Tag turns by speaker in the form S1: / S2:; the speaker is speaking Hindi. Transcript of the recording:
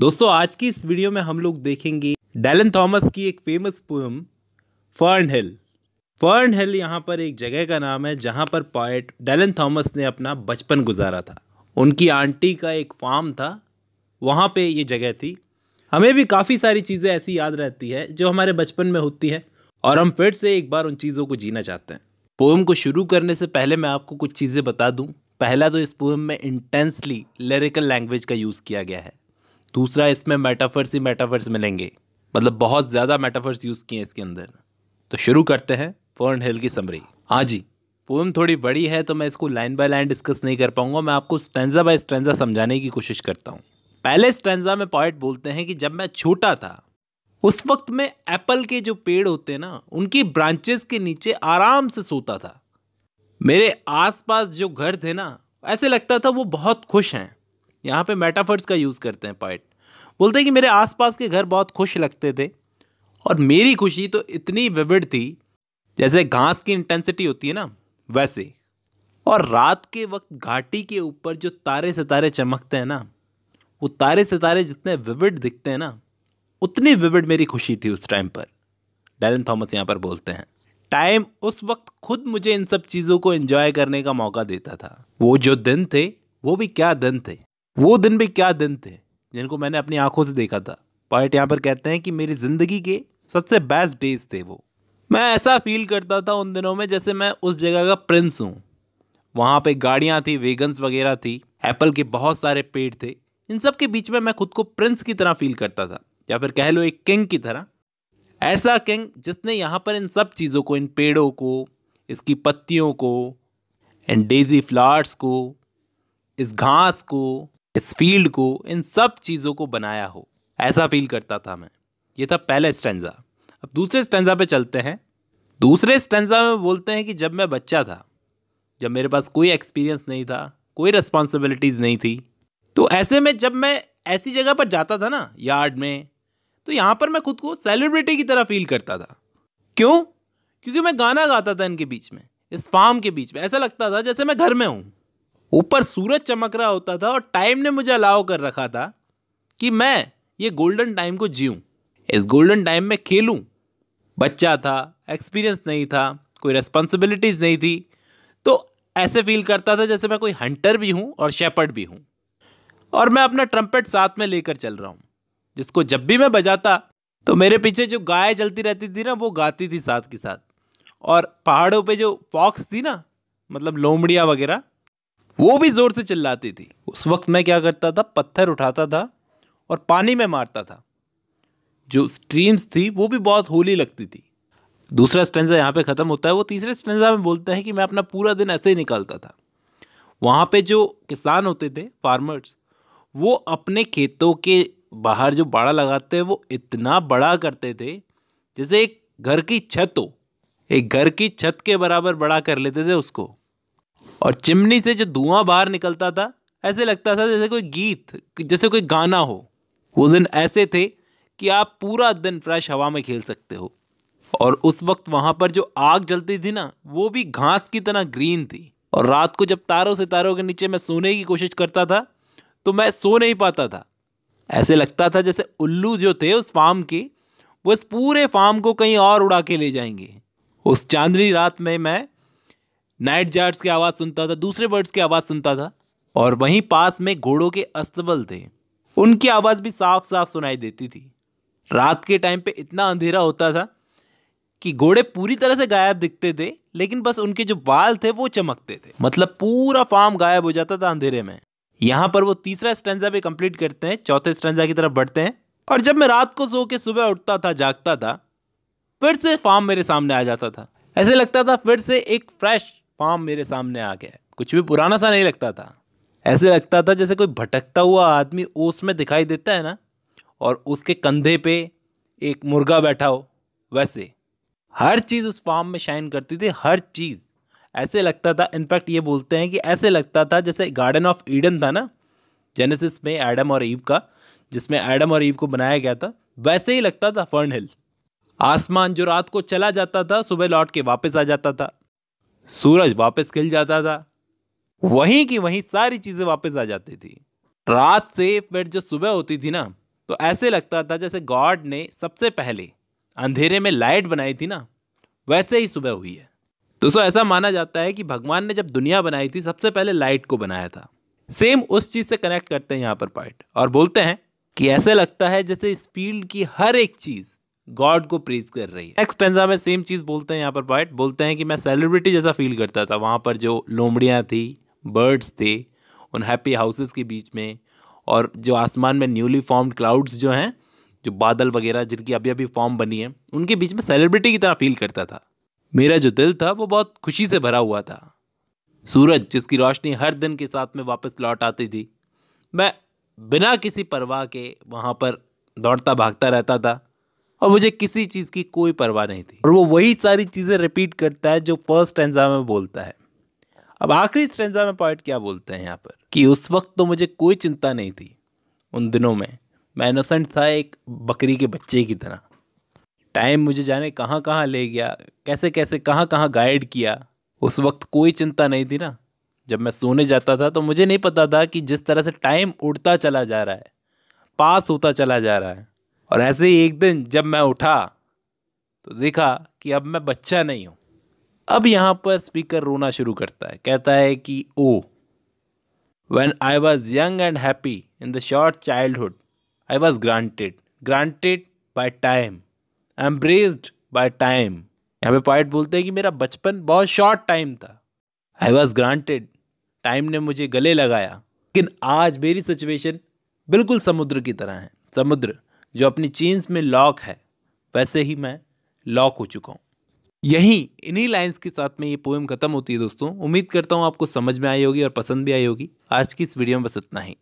S1: दोस्तों आज की इस वीडियो में हम लोग देखेंगे डैलन थॉमस की एक famous poem Fern Hill Fern Hill यहाँ पर एक जगह का नाम है जहाँ पर पॉइट डैलन थॉमस ने अपना बचपन गुजारा था उनकी आंटी का एक फार्म था वहाँ पे ये जगह थी हमें भी काफ़ी सारी चीज़ें ऐसी याद रहती है जो हमारे बचपन में होती है और हम फिर से एक बार उन चीज़ों को जीना चाहते हैं पोएम को शुरू करने से पहले मैं आपको कुछ चीज़ें बता दूँ पहला तो इस पोएम में इंटेंसली लिरिकल लैंग्वेज का यूज़ किया गया है दूसरा इसमें मेटाफर्स ही मेटाफर्स मिलेंगे मतलब बहुत ज़्यादा मेटाफर्स यूज़ किए इसके अंदर तो शुरू करते हैं फॉरन हिल की समरी हाँ जी पोम थोड़ी बड़ी है तो मैं इसको लाइन बाय लाइन डिस्कस नहीं कर पाऊंगा मैं आपको स्टेंजा बाय स्टेंजा समझाने की कोशिश करता हूँ पहले स्टेंजा में पॉइंट बोलते हैं कि जब मैं छोटा था उस वक्त मैं एप्पल के जो पेड़ होते हैं ना उनकी ब्रांचेस के नीचे आराम से सोता था मेरे आसपास जो घर थे ना ऐसे लगता था वो बहुत खुश हैं यहाँ पे मेटाफर्स का यूज़ करते हैं पॉइट बोलते हैं कि मेरे आसपास के घर बहुत खुश लगते थे और मेरी खुशी तो इतनी विविड थी जैसे घास की इंटेंसिटी होती है ना वैसे और रात के वक्त घाटी के ऊपर जो तारे सितारे चमकते हैं ना वो तारे सितारे जितने विविड दिखते हैं ना उतनी विविड मेरी खुशी थी उस टाइम पर डैलन थॉमस यहाँ पर बोलते हैं टाइम उस वक्त खुद मुझे इन सब चीज़ों को एंजॉय करने का मौका देता था वो जो दिन थे वो भी क्या दिन थे वो दिन भी क्या दिन थे जिनको मैंने अपनी आंखों से देखा था पॉइंट यहाँ पर कहते हैं कि मेरी ज़िंदगी के सबसे बेस्ट डेज थे वो मैं ऐसा फील करता था उन दिनों में जैसे मैं उस जगह का प्रिंस हूँ वहाँ पे गाड़ियाँ थी वेगन्स वगैरह थी एप्पल के बहुत सारे पेड़ थे इन सब के बीच में मैं खुद को प्रिंस की तरह फील करता था या फिर कह लो एक किंग की तरह ऐसा किंग जिसने यहाँ पर इन सब चीज़ों को इन पेड़ों को इसकी पत्तियों को इन डेजी फ्लावर्स को इस घास को इस फील्ड को इन सब चीज़ों को बनाया हो ऐसा फील करता था मैं ये था पहला स्टेंजा अब दूसरे स्टेंजा पे चलते हैं दूसरे स्टेंजा में बोलते हैं कि जब मैं बच्चा था जब मेरे पास कोई एक्सपीरियंस नहीं था कोई रिस्पॉन्सिबिलिटीज़ नहीं थी तो ऐसे में जब मैं ऐसी जगह पर जाता था ना यार्ड में तो यहाँ पर मैं खुद को सेलिब्रिटी की तरह फील करता था क्यों क्योंकि मैं गाना गाता था इनके बीच में इस फार्म के बीच में ऐसा लगता था जैसे मैं घर में हूँ ऊपर सूरज चमक रहा होता था और टाइम ने मुझे अलाव कर रखा था कि मैं ये गोल्डन टाइम को जीऊँ इस गोल्डन टाइम में खेलूँ बच्चा था एक्सपीरियंस नहीं था कोई रेस्पॉन्सिबिलिटीज़ नहीं थी तो ऐसे फील करता था जैसे मैं कोई हंटर भी हूँ और शेपर्ड भी हूँ और मैं अपना ट्रम्पेट साथ में लेकर चल रहा हूँ जिसको जब भी मैं बजाता तो मेरे पीछे जो गाय चलती रहती थी ना वो गाती थी साथ के साथ और पहाड़ों पे जो फॉक्स थी ना मतलब लोमड़िया वगैरह वो भी ज़ोर से चिल्लाती थी उस वक्त मैं क्या करता था पत्थर उठाता था और पानी में मारता था जो स्ट्रीम्स थी वो भी बहुत होली लगती थी दूसरा स्टेंजा यहाँ पे ख़त्म होता है वो तीसरे स्टेंजा में बोलते हैं कि मैं अपना पूरा दिन ऐसे ही निकालता था वहाँ पे जो किसान होते थे फार्मर्स वो अपने खेतों के बाहर जो बाड़ा लगाते हैं वो इतना बड़ा करते थे जैसे एक घर की छत हो एक घर की छत के बराबर बड़ा कर लेते थे उसको और चिमनी से जो धुआं बाहर निकलता था ऐसे लगता था जैसे कोई गीत जैसे कोई गाना हो वो दिन ऐसे थे कि आप पूरा दिन फ्रेश हवा में खेल सकते हो और उस वक्त वहाँ पर जो आग जलती थी ना वो भी घास की तरह ग्रीन थी और रात को जब तारों से तारों के नीचे मैं सोने की कोशिश करता था तो मैं सो नहीं पाता था ऐसे लगता था जैसे उल्लू जो थे उस फार्म के वो इस पूरे फार्म को कहीं और उड़ा के ले जाएंगे उस चांदनी रात में मैं नाइट जार्ड्स की आवाज़ सुनता था दूसरे बर्ड्स की आवाज़ सुनता था और वहीं पास में घोड़ों के अस्तबल थे उनकी आवाज़ भी साफ साफ सुनाई देती थी रात के टाइम पे इतना अंधेरा होता था कि घोड़े पूरी तरह से गायब दिखते थे लेकिन बस उनके जो बाल थे वो चमकते थे मतलब पूरा फार्म गायब हो जाता था अंधेरे में यहाँ पर वो तीसरा स्टेंजा भी कंप्लीट करते हैं चौथे स्टेंजा की तरफ बढ़ते हैं और जब मैं रात को सो के सुबह उठता था जागता था फिर से फार्म मेरे सामने आ जाता था ऐसे लगता था फिर से एक फ्रेश पाम मेरे सामने आ गया कुछ भी पुराना सा नहीं लगता था ऐसे लगता था जैसे कोई भटकता हुआ आदमी ओस में दिखाई देता है ना और उसके कंधे पे एक मुर्गा बैठा हो वैसे हर चीज़ उस फार्म में शाइन करती थी हर चीज़ ऐसे लगता था इनफैक्ट ये बोलते हैं कि ऐसे लगता था जैसे गार्डन ऑफ ईडन था ना जेनेसिस में एडम और ईव का जिसमें एडम और ईव को बनाया गया था वैसे ही लगता था फर्न हिल आसमान जो रात को चला जाता था सुबह लौट के वापस आ जाता था सूरज वापस खिल जाता था वहीं की वहीं सारी चीज़ें वापस आ जाती थी रात से फिर जो सुबह होती थी ना तो ऐसे लगता था जैसे गॉड ने सबसे पहले अंधेरे में लाइट बनाई थी ना वैसे ही सुबह हुई है दोस्तों ऐसा माना जाता है कि भगवान ने जब दुनिया बनाई थी सबसे पहले लाइट को बनाया था सेम उस चीज़ से कनेक्ट करते हैं यहाँ पर पार्ट और बोलते हैं कि ऐसे लगता है जैसे इस फील्ड की हर एक चीज़ गॉड को प्रेज कर रही है एक्सटेंजा में सेम चीज़ बोलते हैं यहाँ पर पॉइंट बोलते हैं कि मैं सेलिब्रिटी जैसा फील करता था वहाँ पर जो लोमड़ियाँ थी बर्ड्स थे उन हैप्पी हाउसेस के बीच में और जो आसमान में न्यूली फॉर्म्ड क्लाउड्स जो हैं जो बादल वगैरह जिनकी अभी अभी फॉर्म बनी है उनके बीच में सेलिब्रिटी की तरह फील करता था मेरा जो दिल था वो बहुत खुशी से भरा हुआ था सूरज जिसकी रोशनी हर दिन के साथ में वापस लौट आती थी मैं बिना किसी परवाह के वहाँ पर दौड़ता भागता रहता था और मुझे किसी चीज़ की कोई परवाह नहीं थी और वो वही सारी चीज़ें रिपीट करता है जो फर्स्ट एंजाम में बोलता है अब आखिरी स्टेंजा में पॉइंट क्या बोलते हैं यहाँ पर कि उस वक्त तो मुझे कोई चिंता नहीं थी उन दिनों में मैं इनोसेंट था एक बकरी के बच्चे की तरह टाइम मुझे जाने कहाँ कहाँ ले गया कैसे कैसे कहाँ कहाँ गाइड किया उस वक्त कोई चिंता नहीं थी ना जब मैं सोने जाता था तो मुझे नहीं पता था कि जिस तरह से टाइम उड़ता चला जा रहा है पास होता चला जा रहा है और ऐसे ही एक दिन जब मैं उठा तो देखा कि अब मैं बच्चा नहीं हूँ अब यहाँ पर स्पीकर रोना शुरू करता है कहता है कि oh when I was young and happy in the short childhood I was granted granted by time I am by time यहाँ पे पॉइंट बोलते हैं कि मेरा बचपन बहुत शॉर्ट टाइम था आई वॉज ग्रांटेड टाइम ने मुझे गले लगाया लेकिन आज मेरी सिचुएशन बिल्कुल समुद्र की तरह है समुद्र जो अपनी चेन्स में लॉक है वैसे ही मैं लॉक हो चुका हूँ यहीं इन्हीं लाइंस के साथ में ये पोएम खत्म होती है दोस्तों उम्मीद करता हूँ आपको समझ में आई होगी और पसंद भी आई होगी आज की इस वीडियो में बस इतना ही